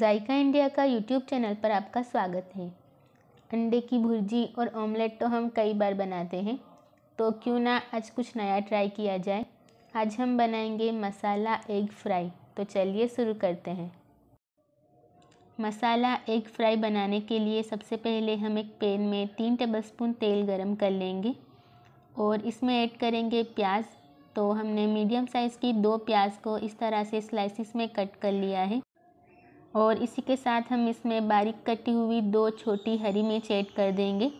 जायका India का YouTube channel पर आपका स्वागत है अंडे की भुर्जी और ऑमलेट तो हम कई बार बनाते हैं तो क्यों ना आज कुछ नया ट्राई किया जाए आज हम बनाएंगे मसाला एग फ्राई तो चलिए शुरू करते हैं मसाला एग फ्राई बनाने के लिए सबसे पहले हम एक पैन में तीन टेबलस्पून तेल गरम कर लेंगे और इसमें ऐड करेंगे प्याज तो हमने मीडियम साइज़ की दो प्याज को इस तरह से स्लाइसिस में कट कर लिया है और इसी के साथ हम इसमें बारीक कटी हुई दो छोटी हरी मिर्च ऐड कर देंगे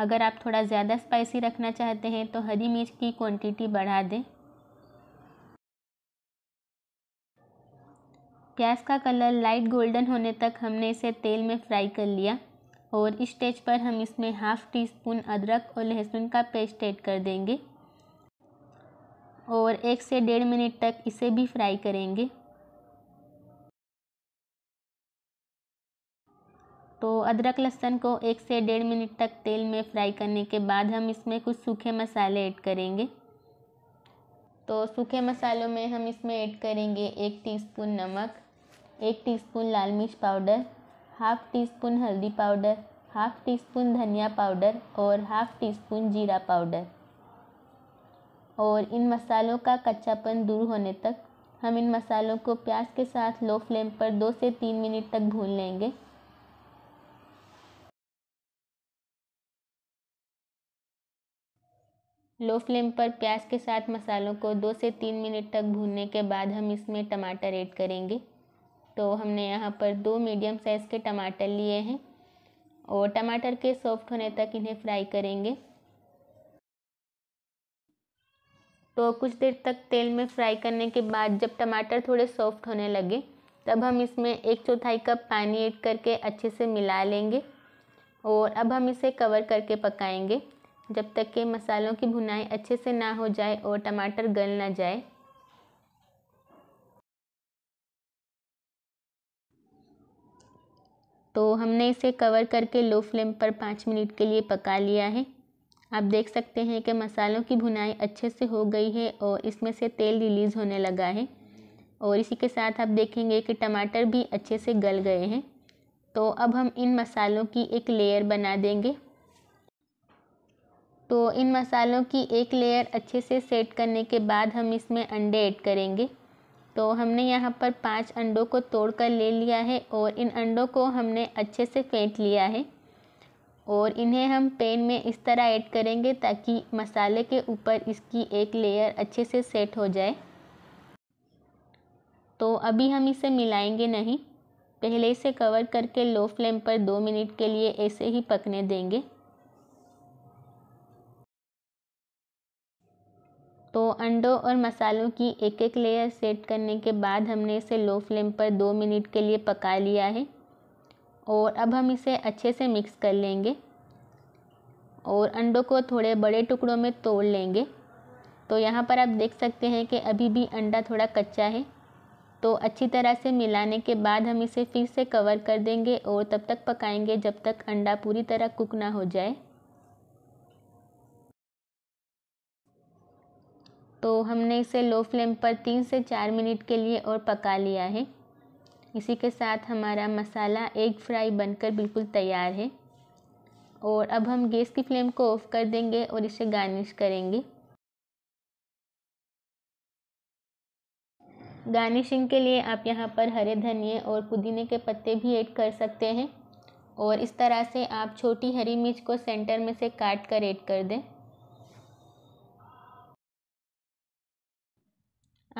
अगर आप थोड़ा ज़्यादा स्पाइसी रखना चाहते हैं तो हरी मिर्च की क्वांटिटी बढ़ा दें प्याज का कलर लाइट गोल्डन होने तक हमने इसे तेल में फ्राई कर लिया और इस स्टेज पर हम इसमें हाफ़ टी स्पून अदरक और लहसुन का पेस्ट ऐड कर देंगे और एक से डेढ़ मिनट तक इसे भी फ्राई करेंगे तो अदरक लहसन को एक से डेढ़ मिनट तक तेल में फ्राई करने के बाद हम इसमें कुछ सूखे मसाले ऐड करेंगे तो सूखे मसालों में हम इसमें ऐड करेंगे एक टीस्पून नमक एक टीस्पून लाल मिर्च पाउडर हाफ़ टी स्पून हल्दी पाउडर हाफ़ टी स्पून धनिया पाउडर और हाफ़ टी स्पून जीरा पाउडर और इन मसालों का कच्चापन दूर होने तक हम इन मसालों को प्याज के साथ लो फ्लेम पर दो से तीन मिनट तक भून लेंगे लो फ्लेम पर प्याज के साथ मसालों को दो से तीन मिनट तक भूनने के बाद हम इसमें टमाटर ऐड करेंगे तो हमने यहाँ पर दो मीडियम साइज़ के टमाटर लिए हैं और टमाटर के सॉफ्ट होने तक इन्हें फ्राई करेंगे तो कुछ देर तक तेल में फ्राई करने के बाद जब टमाटर थोड़े सॉफ्ट होने लगे तब हम इसमें एक चौथाई कप पानी ऐड करके अच्छे से मिला लेंगे और अब हम इसे कवर करके पकाएंगे जब तक कि मसालों की भुनाई अच्छे से ना हो जाए और टमाटर गल ना जाए तो हमने इसे कवर करके लो फ्लेम पर पाँच मिनट के लिए पका लिया है आप देख सकते हैं कि मसालों की भुनाई अच्छे से हो गई है और इसमें से तेल रिलीज़ होने लगा है और इसी के साथ आप देखेंगे कि टमाटर भी अच्छे से गल गए हैं तो अब हम इन मसालों की एक लेयर बना देंगे तो इन मसालों की एक लेयर अच्छे से सेट करने के बाद हम इसमें अंडे ऐड करेंगे तो हमने यहाँ पर पांच अंडों को तोड़ कर ले लिया है और इन अंडों को हमने अच्छे से फेंट लिया है और इन्हें हम पैन में इस तरह ऐड करेंगे ताकि मसाले के ऊपर इसकी एक लेयर अच्छे से सेट हो जाए तो अभी हम इसे मिलाएंगे नहीं पहले इसे कवर करके लो फ्लेम पर दो मिनट के लिए ऐसे ही पकने देंगे तो अंडों और मसालों की एक एक लेयर सेट करने के बाद हमने इसे लो फ्लेम पर दो मिनट के लिए पका लिया है और अब हम इसे अच्छे से मिक्स कर लेंगे और अंडों को थोड़े बड़े टुकड़ों में तोड़ लेंगे तो यहाँ पर आप देख सकते हैं कि अभी भी अंडा थोड़ा कच्चा है तो अच्छी तरह से मिलाने के बाद हम इसे फिर से कवर कर देंगे और तब तक पकाएंगे जब तक अंडा पूरी तरह कुक ना हो जाए तो हमने इसे लो फ्लेम पर तीन से चार मिनट के लिए और पका लिया है इसी के साथ हमारा मसाला एग फ्राई बनकर बिल्कुल तैयार है और अब हम गैस की फ्लेम को ऑफ़ कर देंगे और इसे गार्निश करेंगे गार्निशिंग के लिए आप यहाँ पर हरे धनिए और पुदीने के पत्ते भी ऐड कर सकते हैं और इस तरह से आप छोटी हरी मिर्च को सेंटर में से काट कर ऐड कर दें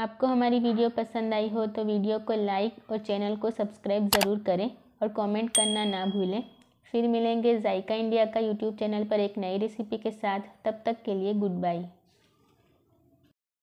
आपको हमारी वीडियो पसंद आई हो तो वीडियो को लाइक और चैनल को सब्सक्राइब ज़रूर करें और कमेंट करना ना भूलें फिर मिलेंगे जायका इंडिया का यूट्यूब चैनल पर एक नई रेसिपी के साथ तब तक के लिए गुड बाय